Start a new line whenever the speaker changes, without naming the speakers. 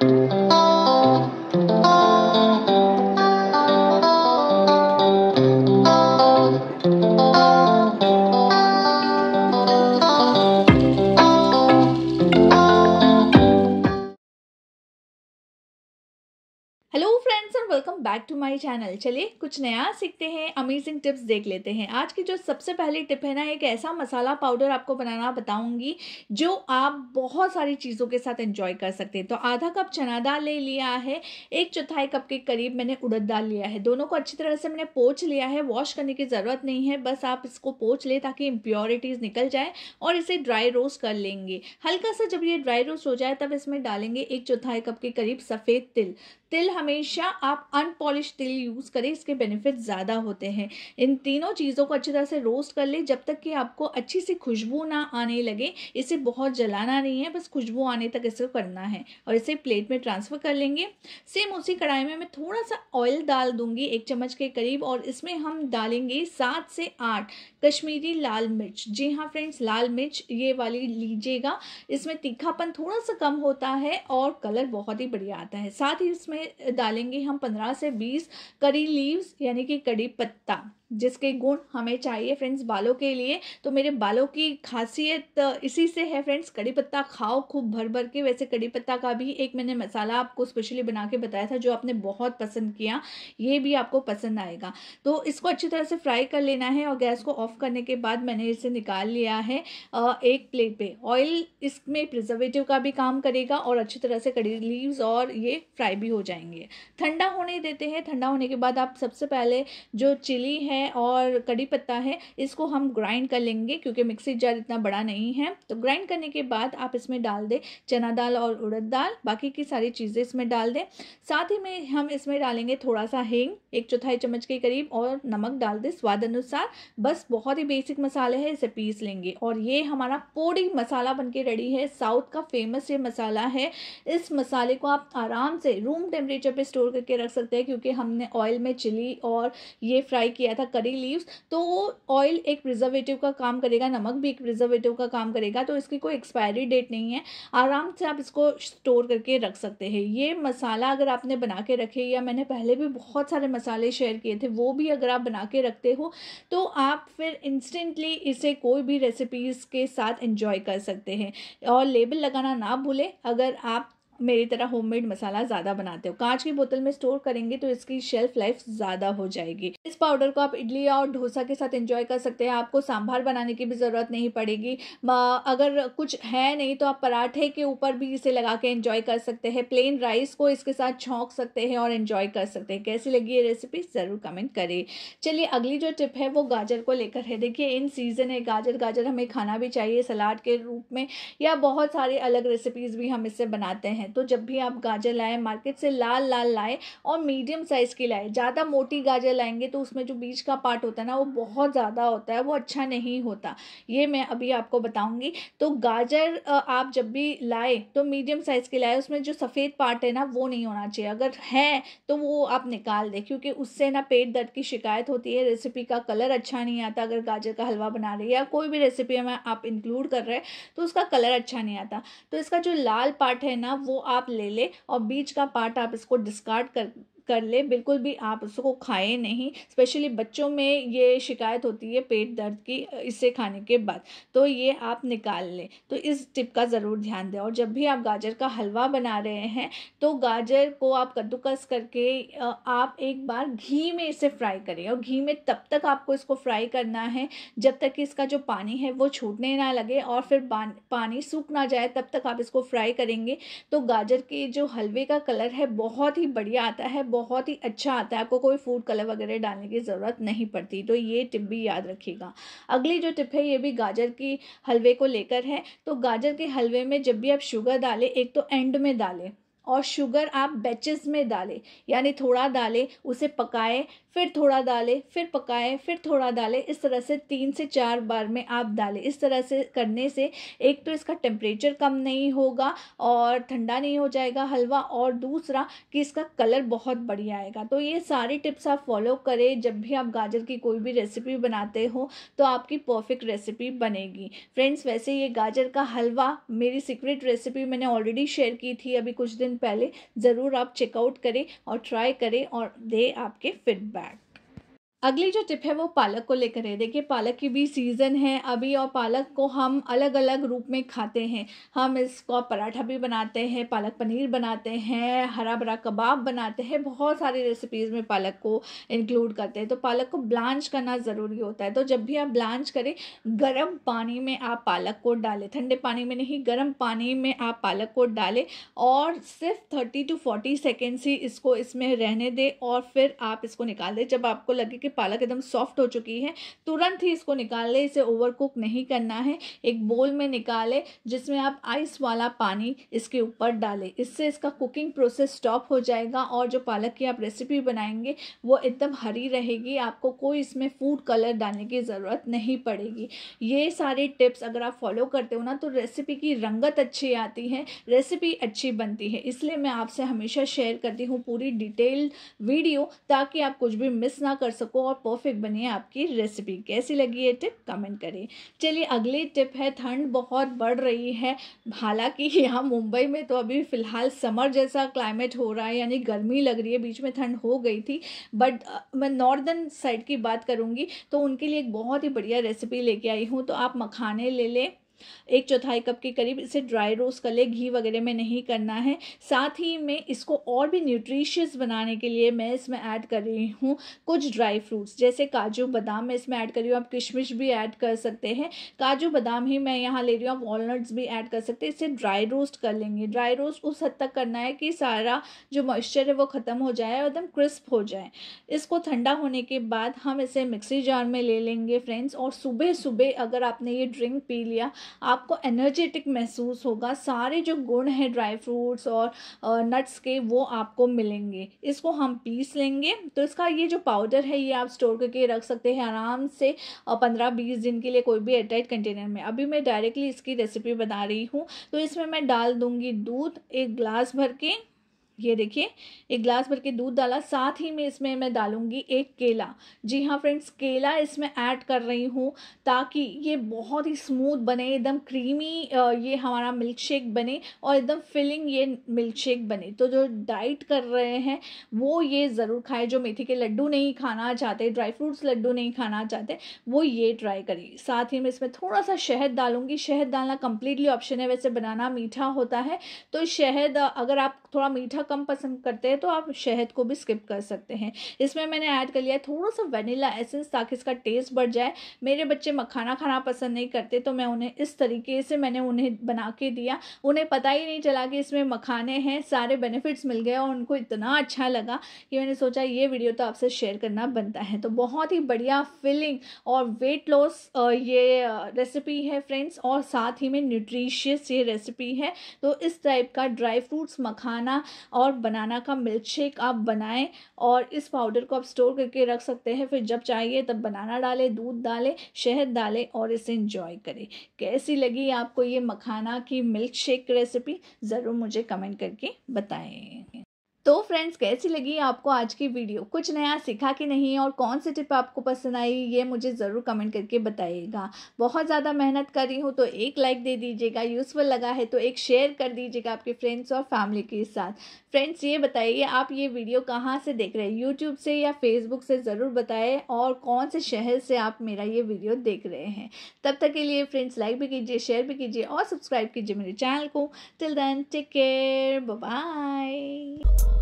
Thank you. Hello friends and welcome back to my channel चलिए कुछ नया सीखते हैं अमेजिंग टिप्स देख लेते हैं आज की जो सबसे पहली टिप है ना एक ऐसा मसाला पाउडर आपको बनाना बताऊंगी जो आप बहुत सारी चीज़ों के साथ एंजॉय कर सकते हैं तो आधा कप चना दाल ले लिया है एक चौथाई कप के करीब मैंने उड़द दाल लिया है दोनों को अच्छी तरह से मैंने पोच लिया है वॉश करने की ज़रूरत नहीं है बस आप इसको पोच लें ताकि इम्प्योरिटीज़ निकल जाए और इसे ड्राई रोस्ट कर लेंगे हल्का सा जब ये ड्राई रोस्ट हो जाए तब इसमें डालेंगे एक चौथाई कप के करीब सफ़ेद तिल तिल हमें हमेशा आप अनपॉलिश तेल यूज़ करें इसके बेनिफिट ज़्यादा होते हैं इन तीनों चीज़ों को अच्छी तरह से रोस्ट कर लें जब तक कि आपको अच्छी सी खुशबू ना आने लगे इसे बहुत जलाना नहीं है बस खुशबू आने तक इसको करना है और इसे प्लेट में ट्रांसफ़र कर लेंगे सेम उसी कढ़ाई में मैं थोड़ा सा ऑयल डाल दूंगी एक चम्मच के करीब और इसमें हम डालेंगे सात से आठ कश्मीरी लाल मिर्च जी हाँ फ्रेंड्स लाल मिर्च ये वाली लीजिएगा इसमें तीखापन थोड़ा सा कम होता है और कलर बहुत ही बढ़िया आता है साथ ही इसमें डालेंगे हम पंद्रह से बीस करी लीव्स यानी कि कड़ी पत्ता जिसके गुण हमें चाहिए फ्रेंड्स बालों के लिए तो मेरे बालों की खासियत इसी से है फ्रेंड्स कड़ी पत्ता खाओ खूब भर भर के वैसे कड़ी पत्ता का भी एक मैंने मसाला आपको स्पेशली बना के बताया था जो आपने बहुत पसंद किया ये भी आपको पसंद आएगा तो इसको अच्छी तरह से फ्राई कर लेना है और गैस को ऑफ करने के बाद मैंने इसे निकाल लिया है एक प्लेट पर ऑयल इसमें प्रिजर्वेटिव का भी काम करेगा और अच्छी तरह से कड़ी लीव्स और ये फ्राई भी हो जाएंगे ठंडा होने देते हैं ठंडा होने के बाद आप सबसे पहले जो चिली है है और कड़ी पत्ता है इसको हम ग्राइंड कर लेंगे क्योंकि मिक्सी जार इतना बड़ा नहीं है तो ग्राइंड करने के बाद आप इसमें डाल दें चना दाल और उड़द दाल बाकी की सारी चीज़ें इसमें डाल दें साथ ही में हम इसमें डालेंगे थोड़ा सा हींग एक चौथाई चम्मच के करीब और नमक डाल दें स्वाद अनुसार बस बहुत ही बेसिक मसाले है इसे पीस लेंगे और ये हमारा पोड़ी मसाला बन रेडी है साउथ का फेमस ये मसाला है इस मसाले को आप आराम से रूम टेम्परेचर पर स्टोर करके रख सकते हैं क्योंकि हमने ऑयल में चिली और ये फ्राई किया था करी लीव्स तो वो ऑयल एक प्रिजर्वेटिव का काम करेगा नमक भी एक प्रिजर्वेटिव का काम करेगा तो इसकी कोई एक्सपायरी डेट नहीं है आराम से आप इसको स्टोर करके रख सकते हैं ये मसाला अगर आपने बना के रखे या मैंने पहले भी बहुत सारे मसाले शेयर किए थे वो भी अगर आप बना के रखते हो तो आप फिर इंस्टेंटली इसे कोई भी रेसिपीज़ के साथ इंजॉय कर सकते हैं और लेबल लगाना ना भूलें अगर आप मेरी तरह होममेड मसाला ज़्यादा बनाते हो कांच की बोतल में स्टोर करेंगे तो इसकी शेल्फ लाइफ ज़्यादा हो जाएगी इस पाउडर को आप इडली और डोसा के साथ एंजॉय कर सकते हैं आपको सांभर बनाने की भी ज़रूरत नहीं पड़ेगी अगर कुछ है नहीं तो आप पराठे के ऊपर भी इसे लगा के एंजॉय कर सकते हैं प्लेन राइस को इसके साथ छोंक सकते हैं और एंजॉय कर सकते हैं कैसी लगी ये रेसिपी ज़रूर कमेंट करें चलिए अगली जो टिप है वो गाजर को लेकर है देखिए इन सीज़न है गाजर गाजर हमें खाना भी चाहिए सलाद के रूप में या बहुत सारी अलग रेसिपीज़ भी हम इससे बनाते हैं हैं तो जब भी आप गाजर लाएँ मार्केट से लाल लाल लाएँ और मीडियम साइज़ की लाएँ ज़्यादा मोटी गाजर लाएंगे तो उसमें जो बीज का पार्ट होता है ना वो बहुत ज़्यादा होता है वो अच्छा नहीं होता ये मैं अभी आपको बताऊँगी तो गाजर आप जब भी लाए तो मीडियम साइज़ की लाए उसमें जो सफ़ेद पार्ट है ना वो नहीं होना चाहिए अगर है तो वो आप निकाल दें क्योंकि उससे ना पेट दर्द की शिकायत होती है रेसिपी का कलर अच्छा नहीं आता अगर गाजर का हलवा बना रही है या कोई भी रेसिपी में आप इंक्लूड कर रहे हैं तो उसका कलर अच्छा नहीं आता तो इसका जो लाल पार्ट है ना वो आप ले लें और बीच का पार्ट आप इसको डिस्कार्ड कर कर ले बिल्कुल भी आप उसको खाएं नहीं स्पेशली बच्चों में ये शिकायत होती है पेट दर्द की इसे खाने के बाद तो ये आप निकाल लें तो इस टिप का ज़रूर ध्यान दें और जब भी आप गाजर का हलवा बना रहे हैं तो गाजर को आप कद्दूकस करके आप एक बार घी में इसे फ्राई करें और घी में तब तक आपको इसको फ्राई करना है जब तक कि इसका जो पानी है वो छूटने ना लगे और फिर पानी सूख ना जाए तब तक आप इसको फ्राई करेंगे तो गाजर के जो हलवे का कलर है बहुत ही बढ़िया आता है बहुत बहुत ही अच्छा आता है आपको कोई फूड कलर वगैरह डालने की ज़रूरत नहीं पड़ती तो ये टिप भी याद रखिएगा अगली जो टिप है ये भी गाजर की हलवे को लेकर है तो गाजर के हलवे में जब भी आप शुगर डालें एक तो एंड में डालें और शुगर आप बैचेस में डालें यानी थोड़ा डालें उसे पकाएं फिर थोड़ा डालें फिर पकाएं फिर थोड़ा डालें इस तरह से तीन से चार बार में आप डालें इस तरह से करने से एक तो इसका टेम्परेचर कम नहीं होगा और ठंडा नहीं हो जाएगा हलवा और दूसरा कि इसका कलर बहुत बढ़िया आएगा तो ये सारी टिप्स आप फॉलो करें जब भी आप गाजर की कोई भी रेसिपी बनाते हो तो आपकी परफेक्ट रेसिपी बनेगी फ्रेंड्स वैसे ये गाजर का हलवा मेरी सीक्रेट रेसिपी मैंने ऑलरेडी शेयर की थी अभी कुछ दिन पहले ज़रूर आप चेकआउट करें और ट्राई करें और दे आपके फीडबैक अगली जो टिप है वो पालक को लेकर है देखिए पालक की भी सीज़न है अभी और पालक को हम अलग अलग रूप में खाते हैं हम इसको पराठा भी बनाते हैं पालक पनीर बनाते हैं हरा भरा कबाब बनाते हैं बहुत सारी रेसिपीज़ में पालक को इंक्लूड करते हैं तो पालक को ब्लांच करना ज़रूरी होता है तो जब भी आप ब्लांच करें गर्म पानी में आप पालक को डालें ठंडे पानी में नहीं गर्म पानी में आप पालक को डालें और सिर्फ थर्टी टू फोर्टी सेकेंड्स ही इसको इसमें रहने दें और फिर आप इसको निकाल दें जब आपको लगे कि पालक एकदम सॉफ्ट हो चुकी है तुरंत ही इसको निकाल लें इसे ओवर कुक नहीं करना है एक बोल में निकालें जिसमें आप आइस वाला पानी इसके ऊपर डालें इससे इसका कुकिंग प्रोसेस स्टॉप हो जाएगा और जो पालक की आप रेसिपी बनाएंगे वो एकदम हरी रहेगी आपको कोई इसमें फूड कलर डालने की ज़रूरत नहीं पड़ेगी ये सारे टिप्स अगर आप फॉलो करते हो ना तो रेसिपी की रंगत अच्छी आती है रेसिपी अच्छी बनती है इसलिए मैं आपसे हमेशा शेयर करती हूँ पूरी डिटेल वीडियो ताकि आप कुछ भी मिस ना कर सको और परफेक्ट बनी है आपकी रेसिपी कैसी लगी ये टिप कमेंट करिए चलिए अगली टिप है ठंड बहुत बढ़ रही है हालांकि यहाँ मुंबई में तो अभी फ़िलहाल समर जैसा क्लाइमेट हो रहा है यानी गर्मी लग रही है बीच में ठंड हो गई थी बट मैं नॉर्दर्न साइड की बात करूँगी तो उनके लिए एक बहुत ही बढ़िया रेसिपी लेके आई हूँ तो आप मखाने ले लें एक चौथाई कप के करीब इसे ड्राई रोस्ट कर ले घी वगैरह में नहीं करना है साथ ही में इसको और भी न्यूट्रिशियस बनाने के लिए मैं इसमें ऐड कर रही हूँ कुछ ड्राई फ्रूट्स जैसे काजू बादाम मैं इसमें ऐड कर रही हूँ आप किशमिश भी ऐड कर सकते हैं काजू बादाम ही मैं यहाँ ले रही हूँ आप वॉलट्स भी ऐड कर सकते हैं इसे ड्राई रोस्ट कर लेंगे ड्राई रोस्ट उस हद तक करना है कि सारा जो मॉइस्चर है वो ख़त्म हो जाए और एकदम क्रिस्प हो जाए इसको ठंडा होने के बाद हम इसे मिक्सी जार में ले लेंगे फ्रेंड्स और सुबह सुबह अगर आपने ये ड्रिंक पी लिया आपको एनर्जेटिक महसूस होगा सारे जो गुण हैं ड्राई फ्रूट्स और नट्स के वो आपको मिलेंगे इसको हम पीस लेंगे तो इसका ये जो पाउडर है ये आप स्टोर करके रख सकते हैं आराम से पंद्रह बीस दिन के लिए कोई भी एयरटाइट कंटेनर में अभी मैं डायरेक्टली इसकी रेसिपी बना रही हूँ तो इसमें मैं डाल दूँगी दूध एक ग्लास भर के ये देखिए एक ग्लास भर के दूध डाला साथ ही में इसमें मैं डालूंगी एक केला जी हाँ फ्रेंड्स केला इसमें ऐड कर रही हूँ ताकि ये बहुत ही स्मूथ बने एकदम क्रीमी ये हमारा मिल्क शेक बने और एकदम फिलिंग ये मिल्क शेक बने तो जो डाइट कर रहे हैं वो ये ज़रूर खाएं जो मेथी के लड्डू नहीं खाना चाहते ड्राई फ्रूट्स लड्डू नहीं खाना चाहते वो ये ट्राई करें साथ ही मैं इसमें थोड़ा सा शहद डालूंगी शहद डालना कम्प्लीटली ऑप्शन है वैसे बनाना मीठा होता है तो शहद अगर आप थोड़ा मीठा कम पसंद करते हैं तो आप शहद को भी स्किप कर सकते हैं इसमें मैंने ऐड कर लिया है थोड़ा सा वनीला एसेंस ताकि इसका टेस्ट बढ़ जाए मेरे बच्चे मखाना खाना पसंद नहीं करते तो मैं उन्हें इस तरीके से मैंने उन्हें बना के दिया उन्हें पता ही नहीं चला कि इसमें मखाने हैं सारे बेनिफिट्स मिल गए और उनको इतना अच्छा लगा कि मैंने सोचा ये वीडियो तो आपसे शेयर करना बनता है तो बहुत ही बढ़िया फिलिंग और वेट लॉस ये रेसिपी है फ्रेंड्स और साथ ही में न्यूट्रिशियस ये रेसिपी है तो इस टाइप का ड्राई फ्रूट्स मखाना और बनाना का मिल्क शेक आप बनाएं और इस पाउडर को आप स्टोर करके रख सकते हैं फिर जब चाहिए तब बनाना डालें दूध डालें शहद डालें और इसे इंजॉय करें कैसी लगी आपको ये मखाना की मिल्क शेक रेसिपी ज़रूर मुझे कमेंट करके बताएँ तो फ्रेंड्स कैसी लगी आपको आज की वीडियो कुछ नया सीखा कि नहीं और कौन सी टिप आपको पसंद आई ये मुझे ज़रूर कमेंट करके बताइएगा बहुत ज़्यादा मेहनत कर रही हूँ तो एक लाइक दे दीजिएगा यूज़फुल लगा है तो एक शेयर कर दीजिएगा आपके फ्रेंड्स और फैमिली के साथ फ्रेंड्स ये बताइए आप ये वीडियो कहाँ से देख रहे हैं यूट्यूब से या फेसबुक से ज़रूर बताएं और कौन से शहर से आप मेरा ये वीडियो देख रहे हैं तब तक के लिए फ्रेंड्स लाइक भी कीजिए शेयर भी कीजिए और सब्सक्राइब कीजिए मेरे चैनल को till then take care bye